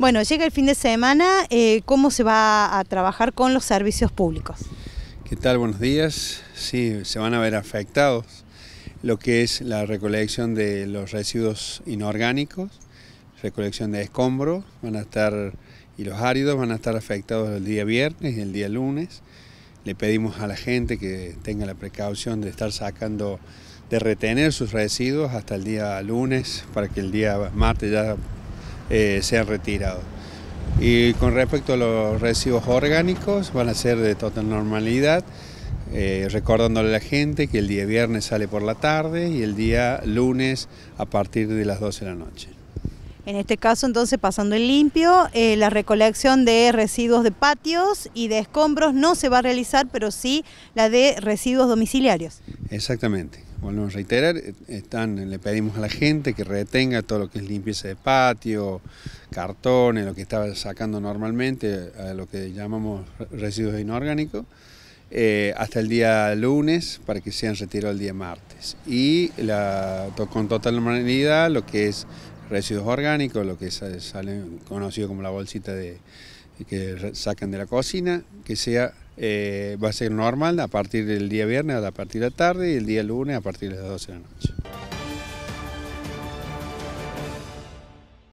Bueno, llega el fin de semana, eh, ¿cómo se va a trabajar con los servicios públicos? ¿Qué tal? Buenos días. Sí, se van a ver afectados lo que es la recolección de los residuos inorgánicos, recolección de escombros, van a estar, y los áridos van a estar afectados el día viernes y el día lunes. Le pedimos a la gente que tenga la precaución de estar sacando, de retener sus residuos hasta el día lunes, para que el día martes ya eh, se han retirado. Y con respecto a los residuos orgánicos, van a ser de total normalidad, eh, recordándole a la gente que el día viernes sale por la tarde y el día lunes a partir de las 12 de la noche. En este caso, entonces, pasando el limpio, eh, la recolección de residuos de patios y de escombros no se va a realizar, pero sí la de residuos domiciliarios. Exactamente. Volvemos a reiterar, eh, le pedimos a la gente que retenga todo lo que es limpieza de patio, cartones, lo que estaba sacando normalmente, lo que llamamos residuos inorgánicos, eh, hasta el día lunes para que sean retirados el día martes. Y con total normalidad lo que es residuos orgánicos, lo que sale conocido como la bolsita de, que sacan de la cocina, que sea eh, va a ser normal a partir del día viernes a partir de la tarde y el día lunes a partir de las 12 de la noche.